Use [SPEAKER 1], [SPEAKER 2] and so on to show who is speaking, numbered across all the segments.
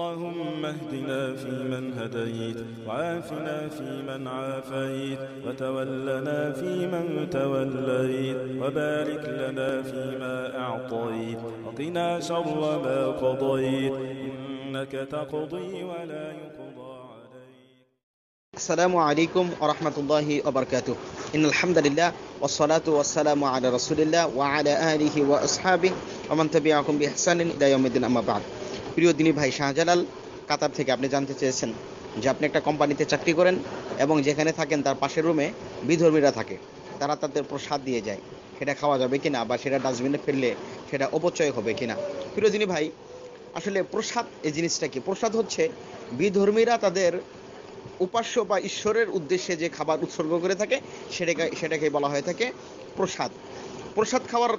[SPEAKER 1] اللهم اهدنا فيمن هديت وعافنا فيمن عافيت وتولنا فيمن توليت وبارك لنا فيما أعطيت وقنا شر ما قضيت إنك تقضي ولا يقضى عليك السلام عليكم ورحمة الله وبركاته إن الحمد لله والصلاة والسلام على رسول الله وعلى آله وأصحابه ومن تبعكم بإحسان إلى يوم الدين أما بعد প্রিয় দিনী ভাই শাহজালাল কাতার থেকে আপনি জানতে চেয়েছেন যে আপনি একটা কোম্পানিতে চাকরি করেন এবং যেখানে থাকেন তার পাশের রুমে বিধর্মীরা থাকে তারা তাদের প্রসাদ দিয়ে যায় সেটা খাওয়া যাবে কিনা বা সেটা ডাস্টবিনে ফেললে সেটা অপচয় হবে কিনা প্রিয় দিনী ভাই আসলে প্রসাদ এই জিনিসটা কি প্রসাদ হচ্ছে বিধর্মীরা তাদের উপাস্য বা ঈশ্বরের উদ্দেশ্যে যে খাবার উৎসর্গ করে থাকে সেটাকে সেটাকে বলা হয়ে থাকে প্রসাদ প্রসাদ খাওয়ার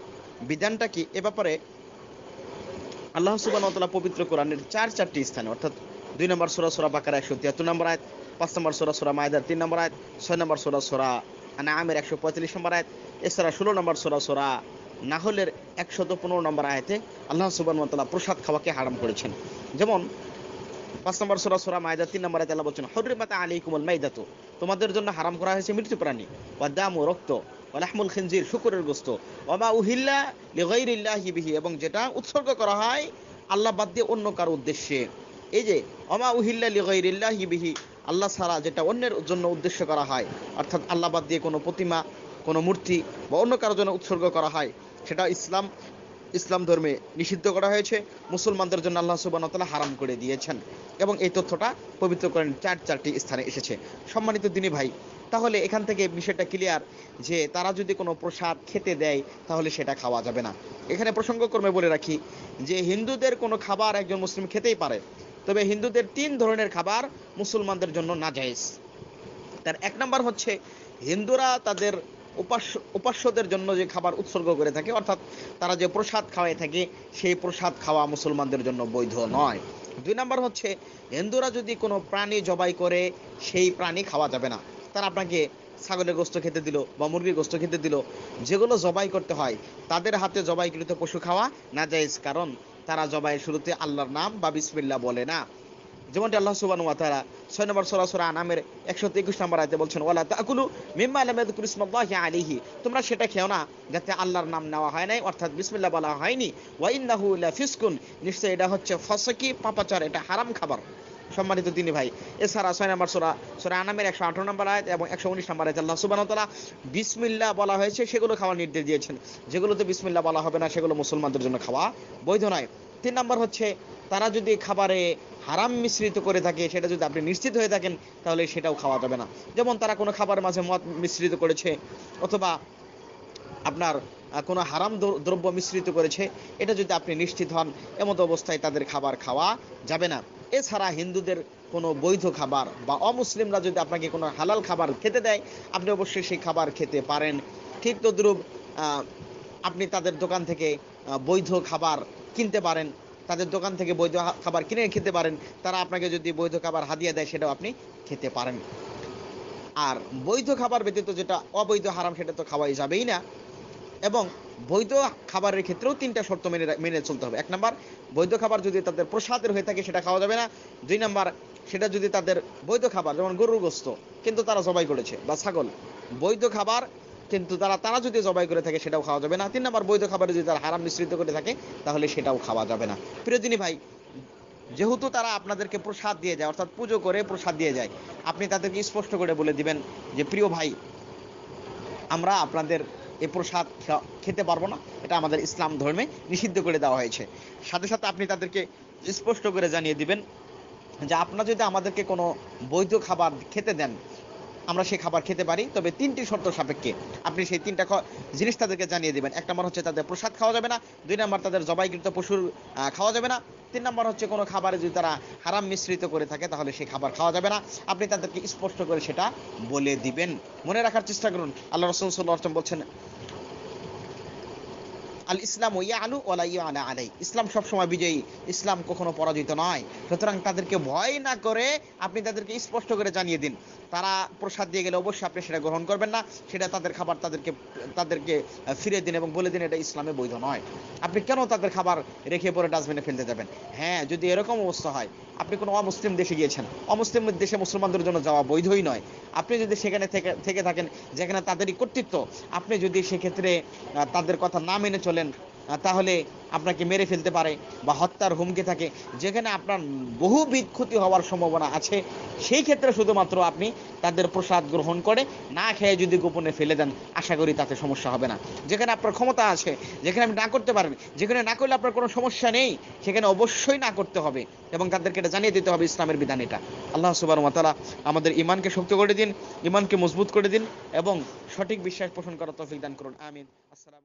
[SPEAKER 1] বিধানটা কি এ ব্যাপারে আল্লাহ সুবান পবিত্র কোরআনের চার চারটি স্থানে অর্থাৎ দুই নম্বর সোরা সোরা বাকার একশো তিয়াত্তর নম্বর আয়াত পাঁচ নম্বর সোরা সোরা মায়দার তিন নম্বর আয়াত ছয় নম্বর সোরা সোরা আমের একশো পঁয়তাল্লিশ নম্বর আয়াত এছাড়া ষোলো নম্বর সোরা সোরা নাহলের একশত পনেরো নম্বর আয়াতে আল্লাহ সুবান প্রসাদ খাওয়াকে হারাম করেছেন যেমন পাঁচ নম্বর সোরা সোরা মায়দা তিন নম্বর আয়তে বলছেন হরির মাতা আলী কুমল তো তোমাদের জন্য হারাম করা হয়েছে মৃত্যু প্রাণী বা দাম ও রক্ত আলহামুল খিনজির শুকুরের গোস্ত বাবা উহিল্লা লিগাইরিল্লাহি বিহি এবং যেটা উৎসর্গ করা হয় আল্লাহ বাদ দিয়ে অন্য কারো উদ্দেশ্যে এই যে অমা উহিল্লা লিগাইরিল্লাহি বিহি আল্লাহ সারা যেটা অন্যের জন্য উদ্দেশ্য করা হয় অর্থাৎ আল্লাহ বাদ দিয়ে কোনো প্রতিমা কোনো মূর্তি বা অন্য কারোর জন্য উৎসর্গ করা হয় সেটা ইসলাম ইসলাম ধর্মে নিষিদ্ধ করা হয়েছে মুসলমানদের জন্য আল্লাহ সুবানতলা হারাম করে দিয়েছেন এবং এই তথ্যটা পবিত্র করেন চার চারটি স্থানে এসেছে সম্মানিত দিনী ভাই তাহলে এখান থেকে বিষয়টা ক্লিয়ার যে তারা যদি কোনো প্রসাদ খেতে দেয় তাহলে সেটা খাওয়া যাবে না এখানে প্রসঙ্গক্রমে বলে রাখি যে হিন্দুদের কোনো খাবার একজন মুসলিম খেতেই পারে তবে হিন্দুদের তিন ধরনের খাবার মুসলমানদের জন্য নাজাইজ তার এক নম্বর হচ্ছে হিন্দুরা তাদের উপাস্য উপাস্যদের জন্য যে খাবার উৎসর্গ করে থাকে অর্থাৎ তারা যে প্রসাদ খাওয়ায় থাকে সেই প্রসাদ খাওয়া মুসলমানদের জন্য বৈধ নয় দুই নম্বর হচ্ছে হিন্দুরা যদি কোনো প্রাণী জবাই করে সেই প্রাণী খাওয়া যাবে না তারা আপনাকে ছাগলের গোস্ত খেতে দিল বা মুরগির গোস্ত খেতে দিল যেগুলো জবাই করতে হয় তাদের হাতে জবাইকৃত পশু খাওয়া নাজাইজ কারণ তারা জবাইয়ের শুরুতে আল্লাহর নাম বা বিসমিল্লা বলে না যেমনটি আল্লাহ সুবান ওয়াতারা ছয় নম্বর সরাসরা আনামের একশো একুশ নম্বর আয়তে বলছেন ওয়ালা তাকুলু মিম্মা আলমেদ কুরিসমাল্লাহ আলিহি তোমরা সেটা খেও না যাতে আল্লাহর নাম নেওয়া হয় নাই অর্থাৎ বিসমিল্লা বলা হয়নি ওয়াইন্নাহু ফিসকুন নিশ্চয় এটা হচ্ছে ফসকি পাপাচার এটা হারাম খাবার সম্মানিত তিনি ভাই এছাড়া ছয় নম্বর সোরা সোরা আনামের একশো আঠারো নম্বর আয়াত এবং একশো উনিশ নম্বর আয়াত আল্লাহ সুবান সুবানতলা বিসমিল্লা বলা হয়েছে সেগুলো খাওয়ার নির্দেশ দিয়েছেন যেগুলোতে বিসমিল্লা বলা হবে না সেগুলো মুসলমানদের জন্য খাওয়া বৈধ নয় তিন নাম্বার হচ্ছে তারা যদি খাবারে হারাম মিশ্রিত করে থাকে সেটা যদি আপনি নিশ্চিত হয়ে থাকেন তাহলে সেটাও খাওয়া যাবে না যেমন তারা কোনো খাবারের মাঝে মদ মিশ্রিত করেছে অথবা আপনার কোনো হারাম দ্রব্য মিশ্রিত করেছে এটা যদি আপনি নিশ্চিত হন এমতো অবস্থায় তাদের খাবার খাওয়া যাবে না এছাড়া হিন্দুদের কোনো বৈধ খাবার বা অমুসলিমরা যদি আপনাকে কোনো হালাল খাবার খেতে দেয় আপনি অবশ্যই সেই খাবার খেতে পারেন ঠিক তদ্রুপ আপনি তাদের দোকান থেকে বৈধ খাবার কিনতে পারেন তাদের দোকান থেকে বৈধ খাবার কিনে খেতে পারেন তারা আপনাকে যদি বৈধ খাবার হাদিয়া দেয় সেটাও আপনি খেতে পারেন আর বৈধ খাবার ব্যতীত যেটা অবৈধ হারাম সেটা তো খাওয়াই যাবেই না এবং বৈধ খাবারের ক্ষেত্রেও তিনটা শর্ত মেনে মেনে চলতে হবে এক নম্বর বৈধ খাবার যদি তাদের প্রসাদের হয়ে থাকে সেটা খাওয়া যাবে না দুই নম্বর সেটা যদি তাদের বৈধ খাবার যেমন গরুর গোস্ত কিন্তু তারা জবাই করেছে বা ছাগল বৈধ খাবার কিন্তু তারা তারা যদি জবাই করে থাকে সেটাও খাওয়া যাবে না তিন নম্বর বৈধ খাবারে যদি তারা হারাম মিশ্রিত করে থাকে তাহলে সেটাও খাওয়া যাবে না প্রিয়দিনী ভাই যেহেতু তারা আপনাদেরকে প্রসাদ দিয়ে যায় অর্থাৎ পুজো করে প্রসাদ দিয়ে যায় আপনি তাদেরকে স্পষ্ট করে বলে দিবেন যে প্রিয় ভাই আমরা আপনাদের এ প্রসাদ খেতে পারবো না এটা আমাদের ইসলাম ধর্মে নিষিদ্ধ করে দেওয়া হয়েছে সাথে সাথে আপনি তাদেরকে স্পষ্ট করে জানিয়ে দিবেন যে আপনারা যদি আমাদেরকে কোনো বৈধ খাবার খেতে দেন আমরা সেই খাবার খেতে পারি তবে তিনটি শর্ত সাপেক্ষে আপনি সেই তিনটা জিনিস তাদেরকে জানিয়ে দেবেন এক নম্বর হচ্ছে তাদের প্রসাদ খাওয়া যাবে না দুই নম্বর তাদের জবাইকৃত পশুর খাওয়া যাবে না তিন নম্বর হচ্ছে কোনো খাবারে যদি তারা হারাম মিশ্রিত করে থাকে তাহলে সেই খাবার খাওয়া যাবে না আপনি তাদেরকে স্পষ্ট করে সেটা বলে দিবেন মনে রাখার চেষ্টা করুন আল্লাহ রসুল সাল্লাহ বলছেন আল ইসলাম ওয়া আলু ওলা আলাই ইসলাম সবসময় বিজয়ী ইসলাম কখনো পরাজিত নয় সুতরাং তাদেরকে ভয় না করে আপনি তাদেরকে স্পষ্ট করে জানিয়ে দিন তারা প্রসাদ দিয়ে গেলে অবশ্যই আপনি সেটা গ্রহণ করবেন না সেটা তাদের খাবার তাদেরকে তাদেরকে ফিরে দিন এবং বলে দিন এটা ইসলামে বৈধ নয় আপনি কেন তাদের খাবার রেখে পরে ডাস্টবিনে ফেলতে যাবেন হ্যাঁ যদি এরকম অবস্থা হয় আপনি কোনো অমুসলিম দেশে গিয়েছেন অমুসলিম দেশে মুসলমানদের জন্য যাওয়া বৈধই নয় আপনি যদি সেখানে থেকে থেকে থাকেন যেখানে তাদেরই কর্তৃত্ব আপনি যদি সেক্ষেত্রে তাদের কথা না মেনে চলেন তাহলে আপনাকে মেরে ফেলতে পারে বা হত্যার হুমকি থাকে যেখানে আপনার বহু বিক্ষতি হওয়ার সম্ভাবনা আছে সেই ক্ষেত্রে শুধুমাত্র আপনি তাদের প্রসাদ গ্রহণ করে না খেয়ে যদি গোপনে ফেলে দেন আশা করি তাতে সমস্যা হবে না যেখানে আপনার ক্ষমতা আছে যেখানে আপনি না করতে পারেন যেখানে না করলে আপনার কোনো সমস্যা নেই সেখানে অবশ্যই না করতে হবে এবং তাদেরকে এটা জানিয়ে দিতে হবে ইসলামের বিধান এটা আল্লাহ সুবার মাতালা আমাদের ইমানকে শক্ত করে দিন ইমানকে মজবুত করে দিন এবং সঠিক বিশ্বাস পোষণ করার তফিক দান করুন আমিন আসসালাম